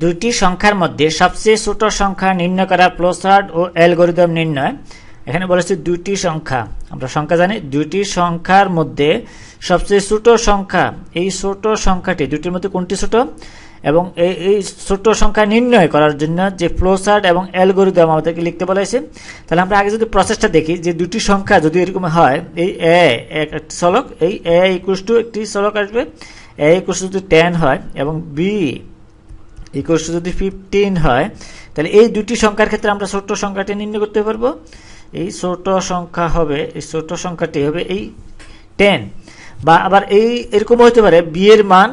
দুইটি সংখ্যার মধ্যে সবচেয়ে ছোট সংখ্যা নির্ণয় করা প্লোসার্ড ও অ্যালগোরিদম নির্ণয় এখানে বলেছে দুইটি সংখ্যা আমরা সংখ্যা জানি দুইটি সংখ্যার মধ্যে সবচেয়ে ছোট সংখ্যা এই ছোট সংখ্যাটি দুইটির মধ্যে কোনটি ছোট এবং এই এই ছোট সংখ্যা নির্ণয় করার জন্য যে প্লোসার্ড এবং অ্যালগোরিদম আমাদেরকে লিখতে বলা হয়েছে তাহলে আমরা আগে যদি প্রসেসটা দেখি যে দুটি সংখ্যা যদি এরকম হয় এই এ একটি চলক এই এ ইকুয়াস টু একটি চলক আসবে এ ইকুয়াস টু টেন হয় এবং বি ইকোয়ালস যদি ফিফটিন হয় তাহলে এই দুটি সংখ্যার ক্ষেত্রে আমরা ছোট্ট সংখ্যাটি নির্ণয় করতে পারবো এই ছোট সংখ্যা হবে এই ছোট সংখ্যাটি হবে এই টেন বা আবার এই এরকম হতে পারে বি এর মান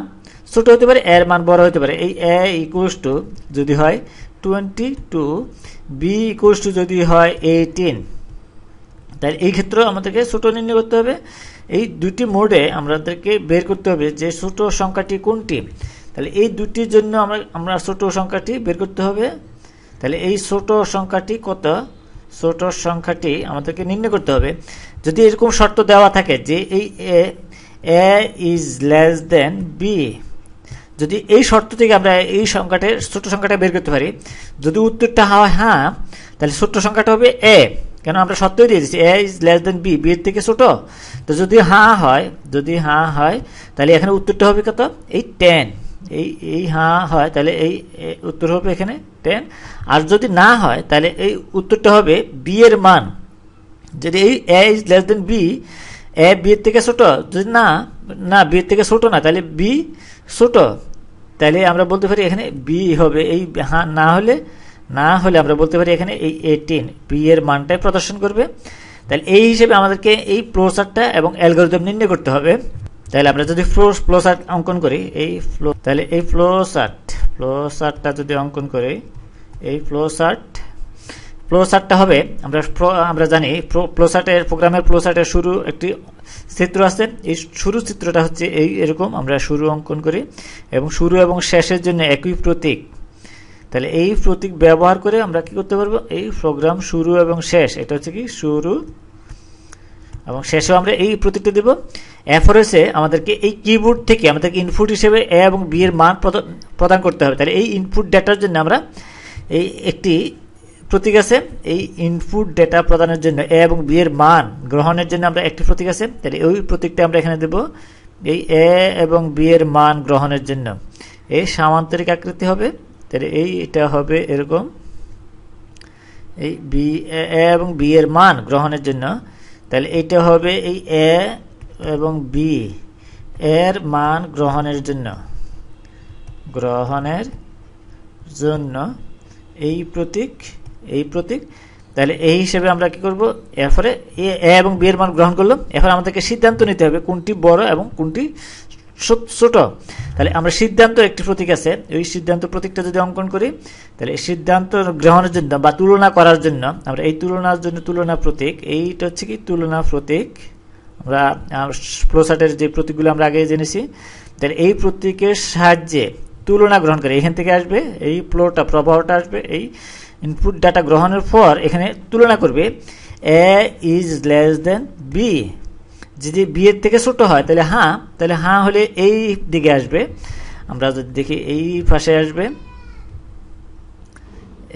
ছোট হতে পারে এর মান বড় হতে পারে এই এ ইকুয়ালস টু যদি হয় twenty two B equals to যদি হয় এইটিন তাহলে এই ক্ষেত্রেও আমাদেরকে ছোট নির্ণয় করতে হবে এই দুটি মোডে আমাদেরকে বের করতে হবে যে ছোট সংখ্যাটি কোনটি তাহলে এই দুটির জন্য আমরা আমরা ছোট সংখ্যাটি বের করতে হবে তাহলে এই ছোট সংখ্যাটি কত ছোট সংখ্যাটি আমাদেরকে নির্ণয় করতে হবে যদি এরকম শর্ত দেওয়া থাকে যে এই A A is less than B যদি এই শর্ত থেকে আমরা এই সংখ্যাটা ছোট সংখ্যাটা বের করতে পারি যদি উত্তরটা হয় হ্যাঁ তাহলে ছোট সংখ্যাটা হবে এ কেন আমরা সত্যই দিয়ে দিচ্ছি A is less than B B এর থেকে ছোট তো যদি হ্যাঁ হয় যদি হ্যাঁ হয় তাহলে এখানে উত্তরটা হবে কত এই টেন এই এই হ্যাঁ হয় তাহলে এই উত্তর হবে এখানে টেন আর যদি না হয় তাহলে এই উত্তরটা হবে বি এর মান যদি এই A is less than B A B এর থেকে ছোট যদি না না বি এর থেকে ছোট না তাহলে বি ছোট তাহলে আমরা বলতে পারি এখানে বি হবে এই হ্যাঁ না হলে না হলে আমরা বলতে পারি এখানে এই টেন বি এর মানটাই প্রদর্শন করবে তাহলে এই হিসেবে আমাদেরকে এই প্রসারটা এবং অ্যালগোরিদম নির্ণয় করতে হবে তাহলে আমরা যদি ফ্লো ফ্লো চার্ট অঙ্কন করি এই ফ্লো তাহলে এই ফ্লো চার্ট ফ্লো চার্টটা যদি অঙ্কন করি এই ফ্লো চার্ট ফ্লো চার্টটা হবে আমরা আমরা জানি ফ্লো চার্টের প্রোগ্রামের ফ্লো চার্টের শুরু একটি চিত্র আছে এই শুরু চিত্রটা হচ্ছে এই এরকম আমরা শুরু অঙ্কন করি এবং শুরু এবং শেষের জন্য একই প্রতীক তাহলে এই প্রতীক ব্যবহার করে আমরা কি করতে পারবো এই প্রোগ্রাম শুরু এবং শেষ এটা হচ্ছে কি শুরু এবং শেষেও আমরা এই প্রতীকটা দেব এফরেসে আমাদেরকে এই কিবোর্ড থেকে আমাদেরকে ইনপুট হিসেবে এ এবং বি এর মান প্রদান করতে হবে তাহলে এই ইনপুট ডেটার জন্য আমরা এই একটি প্রতীক আছে এই ইনপুট ডেটা প্রদানের জন্য এ এবং বি এর মান গ্রহণের জন্য আমরা একটি প্রতীক আছে তাহলে ওই প্রতীকটা আমরা এখানে দেব এই এ এবং বি এর মান গ্রহণের জন্য এই সামান্তরিক আকৃতি হবে তাহলে এই এটা হবে এরকম এই বি এ এবং বি এর মান গ্রহণের জন্য তাহলে এটা হবে এই এ এবং বি এর মান গ্রহণের জন্য গ্রহণের জন্য এই প্রতীক এই প্রতীক তাহলে এই হিসেবে আমরা কি করব এরপরে এ এবং বি এর মান গ্রহণ করলাম এখন আমাদেরকে সিদ্ধান্ত নিতে হবে কোনটি বড় এবং কোনটি ছোট তাহলে আমরা সিদ্ধান্ত একটি প্রতীক আছে ওই সিদ্ধান্ত প্রতীকটা যদি অঙ্কন করি তাহলে সিদ্ধান্ত গ্রহণের জন্য বা তুলনা করার জন্য আমরা এই তুলনার জন্য তুলনা প্রতীক এইটা হচ্ছে কি তুলনা প্রতীক আমরা ফ্লোচার্টের যে প্রতীকগুলো আমরা আগে জেনেছি তাহলে এই প্রতীকের সাহায্যে তুলনা গ্রহণ করে এখান থেকে আসবে এই ফ্লোটা প্রবাহটা আসবে এই ইনপুট ডাটা গ্রহণের পর এখানে তুলনা করবে A is less than B যদি বি এর থেকে ছোট হয় তাহলে হাঁ তাহলে হাঁ হলে এই দিকে আসবে আমরা যদি দেখি এই পাশে আসবে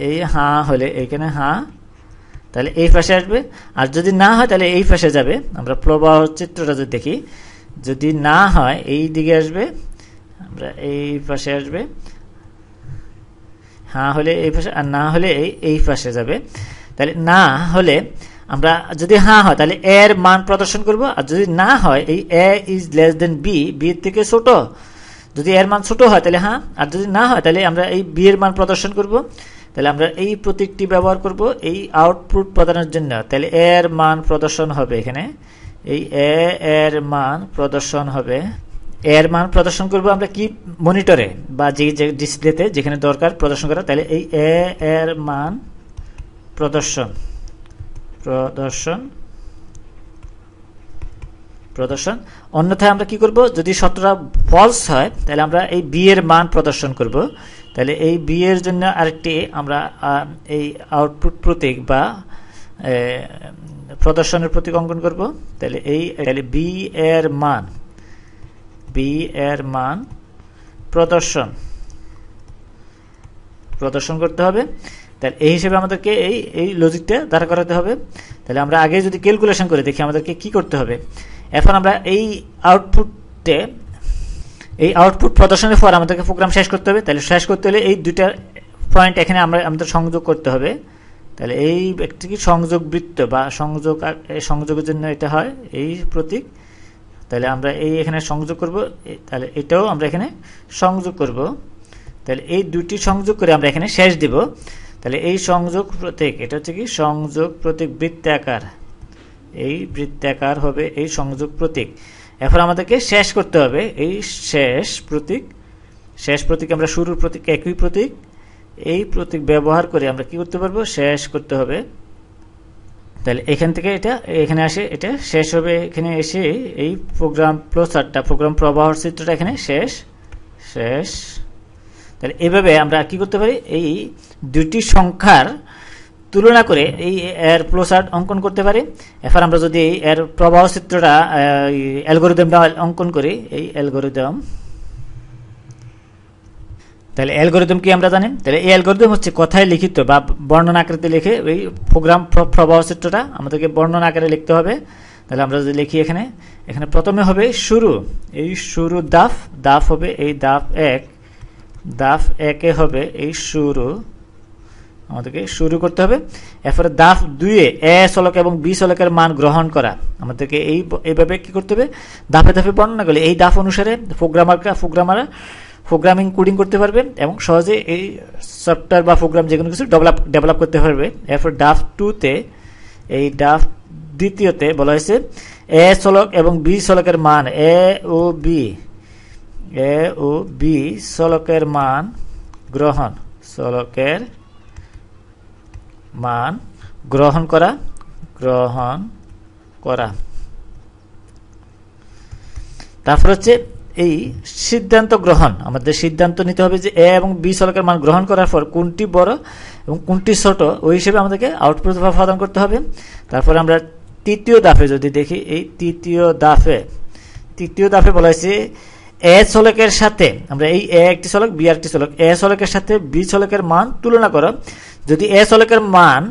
এই হাঁ হলে এখানে হাঁ তাহলে এই পাশে আসবে আর যদি না হয় তাহলে এই পাশে যাবে আমরা প্রবাহ চিত্রটা যদি দেখি যদি না হয় এই দিকে আসবে আমরা এই পাশে আসবে হ্যাঁ হলে এই পাশে আর না হলে এই এই পাশে যাবে তাহলে না হলে আমরা যদি হ্যাঁ হয় তাহলে এর মান প্রদর্শন করব আর যদি না হয় এই A is less than B B এর থেকে ছোট যদি এর মান ছোট হয় তাহলে হ্যাঁ আর যদি না হয় তাহলে আমরা এই বি এর মান প্রদর্শন করব তাহলে আমরা এই প্রতীকটি ব্যবহার করব এই আউটপুট প্রদানের জন্য তাহলে এর মান প্রদর্শন হবে এখানে এই এ এর মান প্রদর্শন হবে এর মান প্রদর্শন করব আমরা কি মনিটরে বা যে যে ডিসপ্লেতে যেখানে দরকার প্রদর্শন করা তাহলে এই এ এর মান প্রদর্শন প্রদর্শন প্রদর্শন অন্যথায় আমরা কি করব যদি সত্যটা ফলস হয় তাহলে আমরা এই বি এর মান প্রদর্শন করব তাহলে এই বি এর জন্য আরেকটি আমরা এই আউটপুট প্রতীক বা প্রদর্শনের প্রতীক অঙ্কন করব তাহলে এই তাহলে বি এর মান বি এর মান প্রদর্শন প্রদর্শন করতে হবে তাহলে এই হিসেবে আমাদেরকে এই এই লজিকটা দাঁড়া করাতে হবে তাহলে আমরা আগে যদি ক্যালকুলেশন করে দেখি আমাদেরকে কি করতে হবে এখন আমরা এই আউটপুটে এই আউটপুট প্রদর্শনের পর আমাদেরকে প্রোগ্রাম শেষ করতে হবে তাহলে শেষ করতে হলে এই দুইটা পয়েন্ট এখানে আমরা আমাদের সংযোগ করতে হবে তাহলে এই একটি কি সংযোগ বৃত্ত বা সংযোগ সংযোগের জন্য এটা হয় এই প্রতীক তাহলে আমরা এই এখানে সংযোগ করব তাহলে এটাও আমরা এখানে সংযোগ করব তাহলে এই দুটি সংযোগ করে আমরা এখানে শেষ দেব তাহলে এই সংযোগ প্রতীক এটা হচ্ছে কি সংযোগ প্রতীক বৃত্তাকার এই বৃত্তাকার হবে এই সংযোগ প্রতীক এখন আমাদেরকে শেষ করতে হবে এই শেষ প্রতীক শেষ প্রতীক আমরা শুরুর প্রতীক একই প্রতীক এই প্রতীক ব্যবহার করে আমরা কি করতে পারবো শেষ করতে হবে তাহলে এখান থেকে এটা এখানে আসে এটা শেষ হবে এখানে এসে এই প্রোগ্রাম প্লোসারটা প্রোগ্রাম প্রবাহ চিত্রটা এখানে শেষ শেষ তাহলে এভাবে আমরা কি করতে পারি এই দুটি সংখ্যার তুলনা করে এই এর প্লোসার্ট অঙ্কন করতে পারি এরপর আমরা যদি এর প্রবাহ চিত্রটা অ্যালগোরিদমটা অঙ্কন করি এই অ্যালগোরিদম তাহলে অ্যালগোরিদম কি আমরা জানি তাহলে এই অ্যালগোরিদম হচ্ছে কথায় লিখিত বা বর্ণনা আকৃতি লিখে ওই প্রোগ্রাম প্রবাহ চিত্রটা আমাদেরকে বর্ণনা আকারে লিখতে হবে তাহলে আমরা যদি লিখি এখানে এখানে প্রথমে হবে শুরু এই শুরু দাফ দাফ হবে এই দাফ এক দাফ একে হবে এই শুরু আমাদেরকে শুরু করতে হবে এরপরে দাফ দুয়ে এ সলক এবং বি সলকের মান গ্রহণ করা আমাদেরকে এই এইভাবে কী করতে হবে দাফে দাফে বর্ণনা করলে এই দাফ অনুসারে প্রোগ্রামাররা প্রোগ্রামাররা প্রোগ্রামিং কোডিং করতে পারবে এবং সহজে এই সফটওয়্যার বা প্রোগ্রাম যে কোনো কিছু ডেভেলপ ডেভেলপ করতে পারবে এরপর ডাফ টুতে এই ডাফ দ্বিতীয়তে বলা হয়েছে এ সলক এবং বি সলকের মান এ ও বি এ ও বি সলকের মান গ্রহণ সলকের মান গ্রহণ করা গ্রহণ করা তারপর হচ্ছে এই সিদ্ধান্ত গ্রহণ আমাদের সিদ্ধান্ত নিতে হবে যে এ এবং বি সলকের মান গ্রহণ করার পর কোনটি বড় এবং কোনটি ছোট ওই হিসেবে আমাদেরকে আউটপুট প্রদান করতে হবে তারপরে আমরা তৃতীয় দাফে যদি দেখি এই তৃতীয় দাফে তৃতীয় দাফে বলা হয়েছে এ সলকের সাথে আমরা এই এ একটি সলক বি আরটি সলক এ সলকের সাথে বি সলকের মান তুলনা করো যদি এ চলকের মান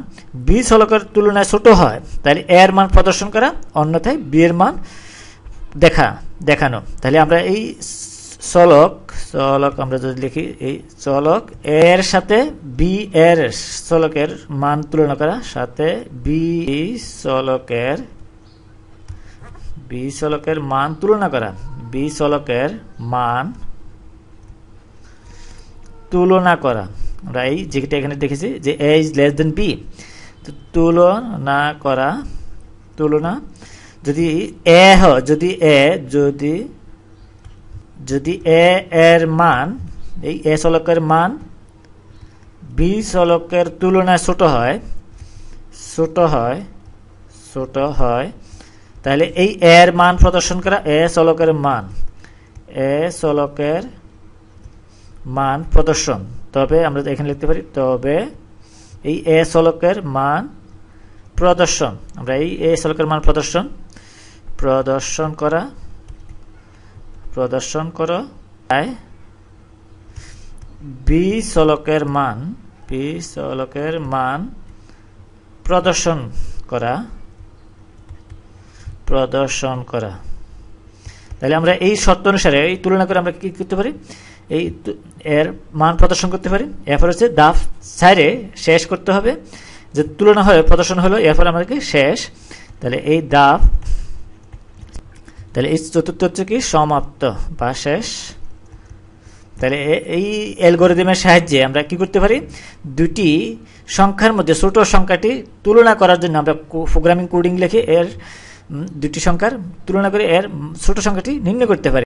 বি চলকের তুলনায় ছোট হয় তাহলে এ এর মান প্রদর্শন করা অন্যথায় বি এর মান দেখা দেখানো তাহলে আমরা এই চলক চলক আমরা যদি লিখি এই চলক এর সাথে বি এর চলকের মান তুলনা করা সাথে বি চলকের বি চলকের মান তুলনা করা বি চলকের মান তুলনা করা আমরা এই যেটা এখানে দেখেছি যে A is less than B তুলনা করা তুলনা যদি এ হ যদি এ যদি যদি এ এর মান এই এ চলকের মান বি চলকের তুলনায় ছোট হয় ছোট হয় ছোট হয় তাহলে এই এর মান প্রদর্শন করা এ চলকের মান এ চলকের মান প্রদর্শন তবে আমরা এখানে লিখতে পারি তবে এই এ সলকের মান প্রদর্শন আমরা এই এ সলকের মান প্রদর্শন প্রদর্শন করা প্রদর্শন করা বি সলকের মান বি সলকের মান প্রদর্শন করা প্রদর্শন করা তাহলে আমরা এই শর্ত অনুসারে এই তুলনা করে আমরা কি করতে পারি এই এর মান প্রদর্শন করতে পারি এরপর হচ্ছে দাফ সাইরে শেষ করতে হবে যে তুলনা হয়ে প্রদর্শন হলো এরপর আমাদেরকে শেষ তাহলে এই দাফ তাহলে এই চতুর্থ হচ্ছে কি সমাপ্ত বা শেষ তাহলে এই অ্যালগোরিদমের সাহায্যে আমরা কি করতে পারি দুটি সংখ্যার মধ্যে ছোট সংখ্যাটি তুলনা করার জন্য আমরা প্রোগ্রামিং কোডিং লিখে এর দুটি সংখ্যার তুলনা করে এর ছোট সংখ্যাটি নির্ণয় করতে পারি